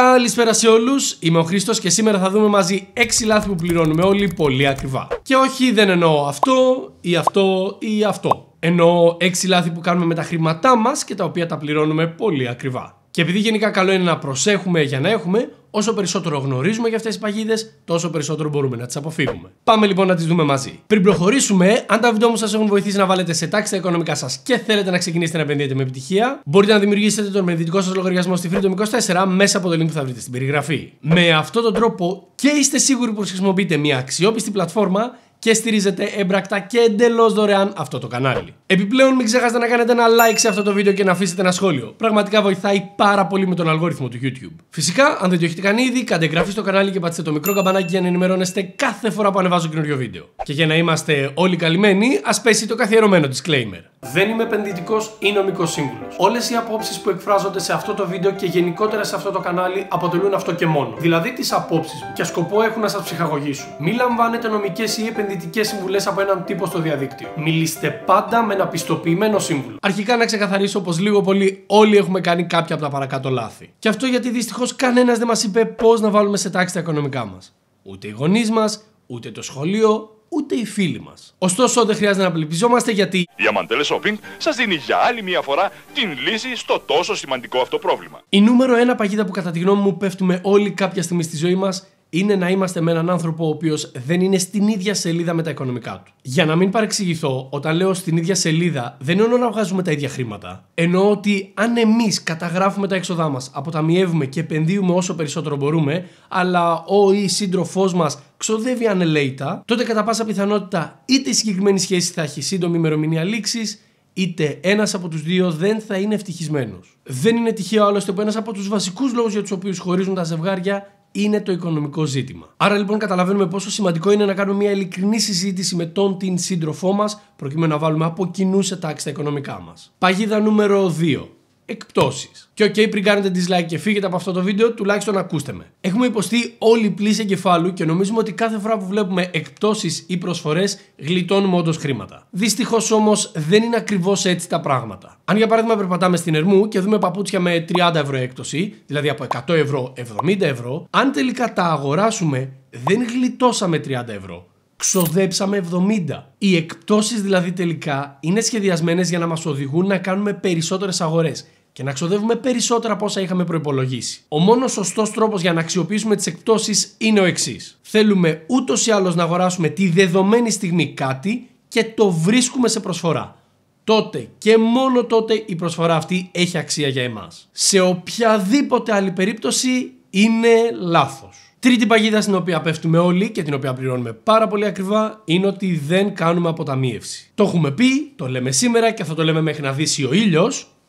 Καλησπέρα σε όλους, είμαι ο Χρήστος και σήμερα θα δούμε μαζί 6 λάθη που πληρώνουμε όλοι πολύ ακριβά. Και όχι, δεν εννοώ αυτό ή αυτό ή αυτό. Εννοώ 6 λάθη που κάνουμε με τα χρήματά μας και τα οποία τα πληρώνουμε πολύ ακριβά. Και επειδή γενικά καλό είναι να προσέχουμε για να έχουμε, όσο περισσότερο γνωρίζουμε για αυτές τις παγίδες, τόσο περισσότερο μπορούμε να τις αποφύγουμε. Πάμε λοιπόν να τις δούμε μαζί. Πριν προχωρήσουμε, αν τα βίντεο μου σας έχουν βοηθήσει να βάλετε σε τάξη τα οικονομικά σας και θέλετε να ξεκινήσετε να επενδύετε με επιτυχία, μπορείτε να δημιουργήσετε τον επενδυτικό σας λογαριασμό στη Freedom 24 μέσα από το link που θα βρείτε στην περιγραφή. Με αυτόν τον τρόπο και είστε σίγουροι πως χρησιμοποιείτε μια αξιόπιστη πλατφόρμα και στηρίζετε έμπρακτα και εντελώς δωρεάν αυτό το κανάλι. Επιπλέον, μην ξεχάσετε να κάνετε ένα like σε αυτό το βίντεο και να αφήσετε ένα σχόλιο. Πραγματικά βοηθάει πάρα πολύ με τον αλγόριθμο του YouTube. Φυσικά, αν δεν το έχετε κάνει ήδη, κάντε εγγραφή στο κανάλι και πατήστε το μικρό καμπανάκι για να ενημερώνεστε κάθε φορά που ανεβάζω καινούριο βίντεο. Και για να είμαστε όλοι καλυμμένοι, ας πέσει το καθιερωμένο disclaimer. Δεν είμαι επενδυτικός ή νομικός σύμβουλος. Όλες οι απόψεις που εκφράζονται σε αυτό το βίντεο και γενικότερα σε αυτό το κανάλι αποτελούν αυτό και μόνο. Δηλαδή τις απόψεις μου και σκοπό έχουν να σας ψυχαγωγήσουν. Μη λαμβάνετε νομικές ή επενδυτικές συμβουλές από έναν τύπο στο διαδίκτυο. Μιλήστε πάντα με ένα πιστοποιημένο σύμβουλο. Αρχικά να ξεκαθαρίσω πως λίγο πολύ όλοι έχουμε κάνει κάποια από τα παρακάτω λάθη. Και αυτό γιατί δυστυχώς κανένας δεν μας είπε πώς να βάλουμε σε τάξη τα οικονομικά μας. Ούτε οι γονείς μας, ούτε το σχολείο, ούτε οι φίλοι μας. Ωστόσο, δεν χρειάζεται να απελπιζόμαστε γιατί. Η Amantele Shopping σας δίνει για άλλη μια φορά την λύση στο τόσο σημαντικό αυτό πρόβλημα. Η νούμερο ένα παγίδα που κατά τη γνώμη μου πέφτουμε όλοι κάποια στιγμή στη ζωή μας είναι να είμαστε με έναν άνθρωπο ο οποίος δεν είναι στην ίδια σελίδα με τα οικονομικά του. Για να μην παρεξηγηθώ, όταν λέω στην ίδια σελίδα, δεν εννοώ να βγάζουμε τα ίδια χρήματα. Εννοώ ότι αν εμείς καταγράφουμε τα έξοδά μας, αποταμιεύουμε και επενδύουμε όσο περισσότερο μπορούμε, αλλά ο ή σύντροφός μας ξοδεύει ανελέητα, τότε κατά πάσα πιθανότητα είτε η συγκεκριμένη σχέση θα έχει σύντομη ημερομηνία λήξης, είτε ένας από τους δύο δεν θα είναι ευτυχισμένος. Δεν είναι τυχαίο άλλωστε που ένας από τους βασικούς λόγους για τους οποίους χωρίζουν τα ζευγάρια είναι το οικονομικό ζήτημα. Άρα λοιπόν καταλαβαίνουμε πόσο σημαντικό είναι να κάνουμε μια ειλικρινή συζήτηση με τον την σύντροφό μας, προκειμένου να βάλουμε από κοινού σε τάξη τα οικονομικά μας. Παγίδα νούμερο 2 εκπτώσεις. Και οκ, okay, πριν κάνετε dislike και φύγετε από αυτό το βίντεο, τουλάχιστον ακούστε με. Έχουμε υποστεί όλη πλήση εγκεφάλου και νομίζουμε ότι κάθε φορά που βλέπουμε εκπτώσεις ή προσφορές, γλιτώνουμε όντως χρήματα. Δυστυχώς όμως δεν είναι ακριβώς έτσι τα πράγματα. Αν για παράδειγμα περπατάμε στην Ερμού και δούμε παπούτσια με 30 ευρώ έκπτωση, δηλαδή από 100 ευρώ 70 ευρώ, αν τελικά τα αγοράσουμε, δεν γλιτώσαμε 30 ευρώ ξοδέψαμε 70. Οι εκπτώσεις δηλαδή τελικά είναι σχεδιασμένες για να μας οδηγούν να κάνουμε περισσότερες αγορές και να ξοδεύουμε περισσότερα από όσα είχαμε προπολογίσει. Ο μόνος σωστός τρόπος για να αξιοποιήσουμε τις εκπτώσεις είναι ο εξής. Θέλουμε ούτως ή άλλως να αγοράσουμε τη δεδομένη στιγμή κάτι και το βρίσκουμε σε προσφορά. Τότε και μόνο τότε η προσφορά αυτή έχει αξία για εμάς. Σε οποιαδήποτε άλλη περίπτωση είναι λάθος. Τρίτη παγίδα στην οποία πέφτουμε όλοι και την οποία πληρώνουμε πάρα πολύ ακριβά είναι ότι δεν κάνουμε αποταμίευση. Το έχουμε πει, το λέμε σήμερα και θα το λέμε μέχρι να δύσει ο ήλιος.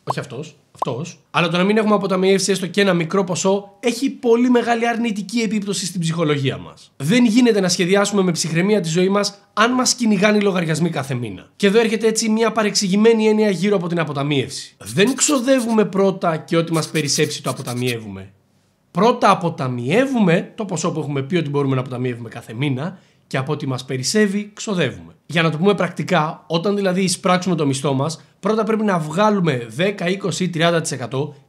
Όχι αυτός, αυτός. Αλλά το να μην έχουμε αποταμιεύσει έστω και ένα μικρό ποσό έχει πολύ μεγάλη αρνητική επίπτωση στην ψυχολογία μας. Δεν γίνεται να σχεδιάσουμε με ψυχραιμία τη ζωή μας αν μας κυνηγάνε οι λογαριασμοί κάθε μήνα. Και εδώ έρχεται έτσι μια παρεξηγημένη έννοια γύρω από την αποταμίευση. Δεν ξοδεύουμε πρώτα και ό,τι μας περισσέψει το αποταμιεύουμε. Πρώτα αποταμιεύουμε το ποσό που έχουμε πει ότι μπορούμε να αποταμιεύουμε κάθε μήνα και από ό,τι μας περισσεύει ξοδεύουμε για να το πούμε πρακτικά, όταν δηλαδή εισπράξουμε το μισθό μας, πρώτα πρέπει να βγάλουμε 10, 20 30%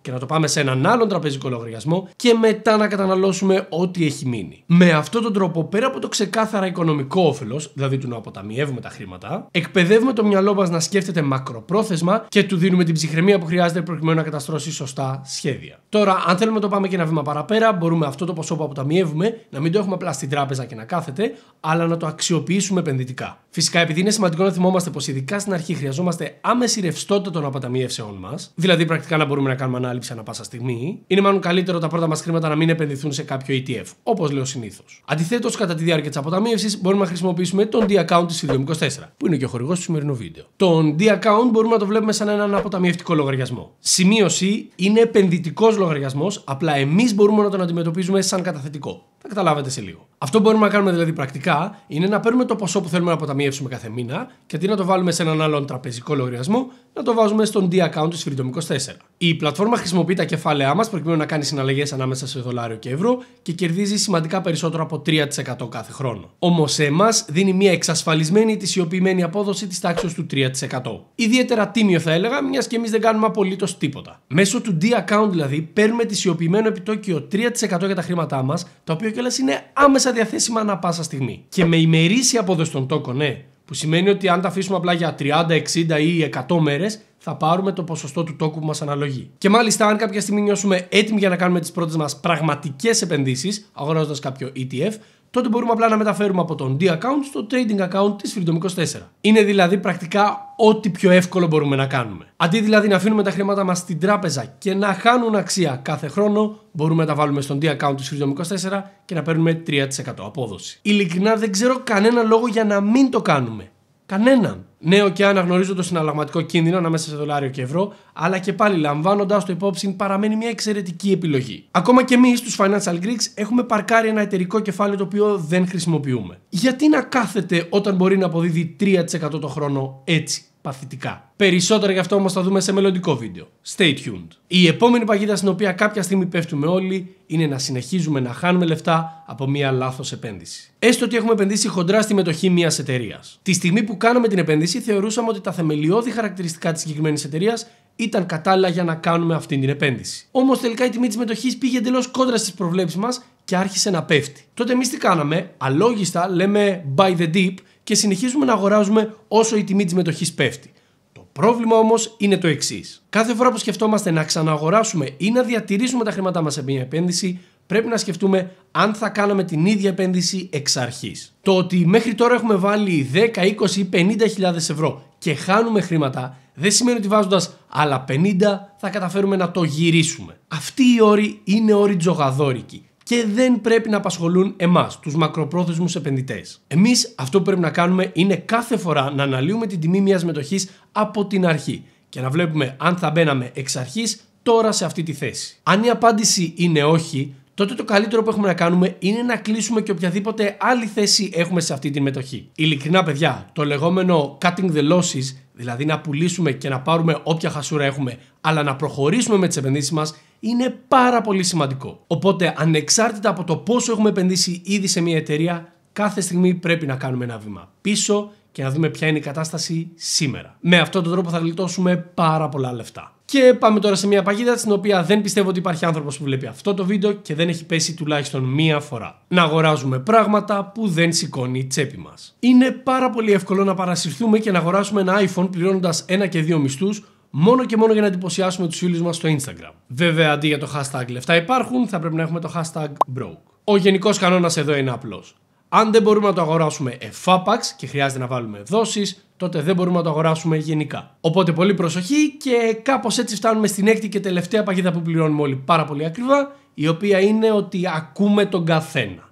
και να το πάμε σε έναν άλλον τραπεζικό λογαριασμό και μετά να καταναλώσουμε ό,τι έχει μείνει. Με αυτόν τον τρόπο, πέρα από το ξεκάθαρα οικονομικό όφελος, δηλαδή του να αποταμιεύουμε τα χρήματα, εκπαιδεύουμε το μυαλό μας να σκέφτεται μακροπρόθεσμα και του δίνουμε την ψυχραιμία που χρειάζεται προκειμένου να καταστρώσει σωστά σχέδια. Τώρα, αν θέλουμε το πάμε και ένα βήμα παραπέρα, μπορούμε αυτό το ποσό που αποταμιεύουμε να μην το έχουμε απλά στην τράπεζα και να κάθεται, αλλά να το αξιοποιήσουμε επενδυτικά. Φυσικά, επειδή είναι σημαντικό να θυμόμαστε πως ειδικά στην αρχή χρειαζόμαστε άμεση ρευστότητα των αποταμιεύσεών μας, δηλαδή πρακτικά να μπορούμε να κάνουμε ανάληψη ανα πάσα στιγμή, είναι μάλλον καλύτερο τα πρώτα μας χρήματα να μην επενδυθούν σε κάποιο ETF, όπως λέω συνήθως. Αντιθέτως, κατά τη διάρκεια της αποταμίευση μπορούμε να χρησιμοποιήσουμε τον D-Account της Ιδιο 24 που είναι και ο χορηγός του σημερινού βίντεο. Τον D-Account μπορούμε να το βλέπουμε σαν έναν αποταμιευτικό λογαριασμό. Σημείωση είναι επενδυτικός λογαριασμός, απλά εμείς μπορούμε να τον αντιμετωπίζουμε σαν καταθετικό θα καταλάβετε σε λίγο. Αυτό που μπορούμε να κάνουμε δηλαδή πρακτικά είναι να παίρνουμε το ποσό που θέλουμε να αποταμιεύσουμε κάθε μήνα και αντί να το βάλουμε σε έναν άλλον τραπεζικό λογαριασμό, να το βάζουμε στον D-account τη Freedom24. Η πλατφόρμα χρησιμοποιεί τα κεφάλαιά μας προκειμένου να κάνει συναλλαγές ανάμεσα σε δολάριο και ευρώ και κερδίζει σημαντικά περισσότερο από 3% κάθε χρόνο. Όμως εμάς δίνει μια εξασφαλισμένη ετησιοποιημένη απόδοση της τάξης του 3%. Ιδιαίτερα τίμιο θα έλεγα, μιας και εμείς δεν κάνουμε απολύτως τίποτα. Μέσω του D-account δηλαδή παίρνουμε ετησιοποιημένο επιτόκιο 3% για τα χρήματά μας, το οποίο κιόλας είναι άμεσα διαθέσιμα ανά πάσα στιγμή. Και με ημερήσια απόδοση των τόκων, ναι, που σημαίνει ότι αν τα αφήσουμε απλά για 30, 60 ή 100 μέρες, θα πάρουμε το ποσοστό του τόκου που μας αναλογεί. Και μάλιστα, αν κάποια στιγμή νιώσουμε έτοιμοι για να κάνουμε τις πρώτες μας πραγματικές επενδύσεις, αγοράζοντας κάποιο ETF, τότε μπορούμε απλά να μεταφέρουμε από τον D account στο trading account της Freedom24. Είναι δηλαδή πρακτικά ό,τι πιο εύκολο μπορούμε να κάνουμε. Αντί δηλαδή να αφήνουμε τα χρήματά μας στην τράπεζα και να χάνουν αξία κάθε χρόνο, μπορούμε να τα βάλουμε στον D account της Freedom24 και να παίρνουμε 3% απόδοση. Ειλικρινά δεν ξέρω κανένα λόγο για να μην το κάνουμε. Κανέναν. Νέο και αναγνωρίζω το συναλλαγματικό κίνδυνο ανάμεσα σε δολάριο και ευρώ, αλλά και πάλι λαμβάνοντας το υπόψη παραμένει μια εξαιρετική επιλογή. Ακόμα και εμείς, στου Financial Greeks, έχουμε παρκάρει ένα εταιρικό κεφάλαιο το οποίο δεν χρησιμοποιούμε. Γιατί να κάθεται όταν μπορεί να αποδίδει 3% το χρόνο έτσι παθητικά. Περισσότερο γι' αυτό όμως θα δούμε σε μελλοντικό βίντεο. Stay tuned. Η επόμενη παγίδα στην οποία κάποια στιγμή πέφτουμε όλοι είναι να συνεχίζουμε να χάνουμε λεφτά από μια λαθο επένδυση. Έστω ότι έχουμε επενδύσει χοντρά στη μετοχή μιας εταιρείας. Τη στιγμή που κάναμε την επένδυση θεωρούσαμε ότι τα θεμελιώδη χαρακτηριστικά της συγκεκριμένης εταιρείας ήταν κατάλληλα για να κάνουμε αυτή την επένδυση. Όμως τελικά η τιμή της μετοχής πήγε εντελώς κόντρα στις προβλέψεις μας και άρχισε να πέφτει. Τότε εμείς τι κάναμε, αλόγιστα λέμε buy the deep και συνεχίζουμε να αγοράζουμε όσο η τιμή της μετοχής πέφτει. Το πρόβλημα όμως είναι το εξής. Κάθε φορά που σκεφτόμαστε να ξανααγοράσουμε ή να διατηρήσουμε τα χρήματά μας σε μια επένδυση, πρέπει να σκεφτούμε αν θα κάναμε την ίδια επένδυση εξ αρχής. Το ότι μέχρι τώρα έχουμε βάλει 10, 20 ή 50.000 ευρώ και χάνουμε χρήματα, δεν σημαίνει ότι βάζοντας άλλα 50 θα καταφέρουμε να το γυρίσουμε. Αυτοί οι όροι είναι όροι τζογαδόρικοι και δεν πρέπει να απασχολούν εμάς, τους μακροπρόθεσμους επενδυτές. Εμείς αυτό που πρέπει να κάνουμε είναι κάθε φορά να αναλύουμε την τιμή μιας μετοχής από την αρχή και να βλέπουμε αν θα μπαίναμε εξ αρχής τώρα σε αυτή τη θέση. Αν η απάντηση είναι όχι, τότε το καλύτερο που έχουμε να κάνουμε είναι να κλείσουμε και οποιαδήποτε άλλη θέση έχουμε σε αυτή τη μετοχή. Ειλικρινά, παιδιά, το λεγόμενο cutting the losses, δηλαδή να πουλήσουμε και να πάρουμε όποια χασούρα έχουμε, αλλά να προχωρήσουμε με τις επενδύσεις μας, είναι πάρα πολύ σημαντικό. Οπότε, ανεξάρτητα από το πόσο έχουμε επενδύσει ήδη σε μια εταιρεία, κάθε στιγμή πρέπει να κάνουμε ένα βήμα πίσω και να δούμε ποια είναι η κατάσταση σήμερα. Με αυτόν τον τρόπο θα γλιτώσουμε πάρα πολλά λεφτά. Και πάμε τώρα σε μια παγίδα στην οποία δεν πιστεύω ότι υπάρχει άνθρωπος που βλέπει αυτό το βίντεο και δεν έχει πέσει τουλάχιστον μία φορά. Να αγοράζουμε πράγματα που δεν σηκώνει η τσέπη μας. Είναι πάρα πολύ εύκολο να παρασυρθούμε και να αγοράσουμε ένα iPhone πληρώνοντας ένα και δύο μισθούς μόνο και μόνο για να εντυπωσιάσουμε τους φίλους μας στο Instagram. Βέβαια, αντί για το hashtag λεφτά υπάρχουν, θα πρέπει να έχουμε το hashtag broke. Ο γενικός κανόνας εδώ είναι απλός. Αν δεν μπορούμε να το αγοράσουμε εφάπαξ και χρειάζεται να βάλουμε δόσεις, τότε δεν μπορούμε να το αγοράσουμε γενικά. Οπότε πολύ προσοχή και κάπως έτσι φτάνουμε στην έκτη και τελευταία παγίδα που πληρώνουμε όλοι πάρα πολύ ακριβά, η οποία είναι ότι ακούμε τον καθένα.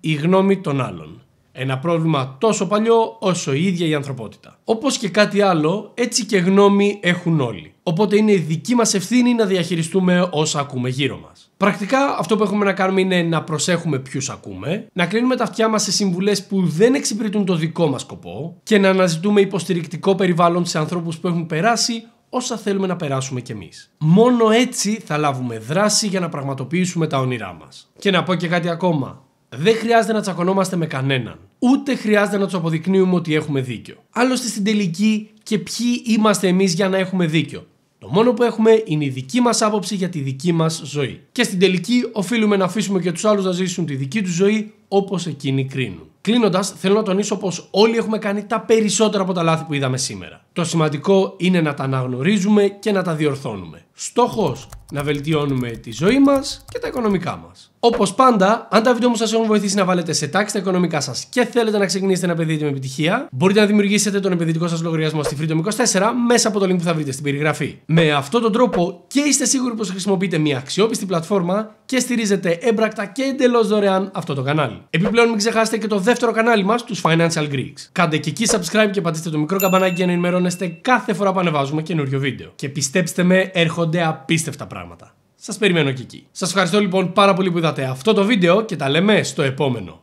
Η γνώμη των άλλων. Ένα πρόβλημα τόσο παλιό όσο η ίδια η ανθρωπότητα. Όπως και κάτι άλλο, έτσι και γνώμη έχουν όλοι. Οπότε είναι η δική μας ευθύνη να διαχειριστούμε όσα ακούμε γύρω μας. Πρακτικά αυτό που έχουμε να κάνουμε είναι να προσέχουμε ποιους ακούμε, να κλείνουμε τα αυτιά μας σε συμβουλές που δεν εξυπηρετούν το δικό μας σκοπό και να αναζητούμε υποστηρικτικό περιβάλλον σε ανθρώπους που έχουν περάσει όσα θέλουμε να περάσουμε κι εμείς. Μόνο έτσι θα λάβουμε δράση για να πραγματοποιήσουμε τα όνειρά μας. Και να πω και κάτι ακόμα. Δεν χρειάζεται να τσακωνόμαστε με κανέναν. Ούτε χρειάζεται να τους αποδεικνύουμε ότι έχουμε δίκιο. Άλλωστε στην τελική και ποιοι είμαστε εμείς για να έχουμε δίκιο. Το μόνο που έχουμε είναι η δική μας άποψη για τη δική μας ζωή. Και στην τελική οφείλουμε να αφήσουμε και τους άλλους να ζήσουν τη δική τους ζωή όπως εκείνοι κρίνουν. Κλείνοντας, θέλω να τονίσω πως όλοι έχουμε κάνει τα περισσότερα από τα λάθη που είδαμε σήμερα. Το σημαντικό είναι να τα αναγνωρίζουμε και να τα διορθώνουμε. Στόχος να βελτιώνουμε τη ζωή μας και τα οικονομικά μας. Όπως πάντα, αν τα βίντεο μου σας έχουν βοηθήσει να βάλετε σε τάξη τα οικονομικά σας και θέλετε να ξεκινήσετε ένα παιδί με επιτυχία, μπορείτε να δημιουργήσετε τον επενδυτικό σας λογαριασμό στη Freedom24 μέσα από το link που θα βρείτε στην περιγραφή. Με αυτόν τον τρόπο και είστε σίγουροι πως χρησιμοποιείτε μια αξιόπιστη πλατφόρμα και στηρίζετε έμπρακτα και εντελώς δωρεάν αυτό το κανάλι. Επιπλέον μην ξεχάσετε και το δεύτερο κανάλι μας, τους Financial Greeks. Κάντε και εκεί subscribe και πατήστε το μικρό καμπανάκι για να ενημερώνεστε κάθε φορά που ανεβάζουμε καινούριο βίντεο. Και πιστέψτε με, έρχονται γίνονται απίστευτα πράγματα. Σας περιμένω και εκεί. Σας ευχαριστώ λοιπόν πάρα πολύ που είδατε αυτό το βίντεο και τα λέμε στο επόμενο.